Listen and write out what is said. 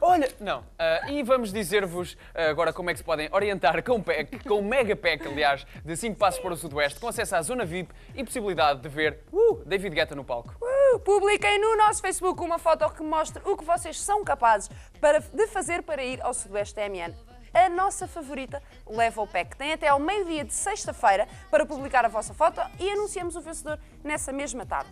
Olha, não. Uh, e vamos dizer-vos uh, agora como é que se podem orientar com, pack, com um mega pack, aliás, de 5 passos para o Sudoeste, com acesso à zona VIP e possibilidade de ver uh, David Guetta no palco. Uh, publiquem no nosso Facebook uma foto que mostre o que vocês são capazes para, de fazer para ir ao Sudoeste TMN a nossa favorita leva o pack. Tem até ao meio-dia de sexta-feira para publicar a vossa foto e anunciamos o vencedor nessa mesma tarde.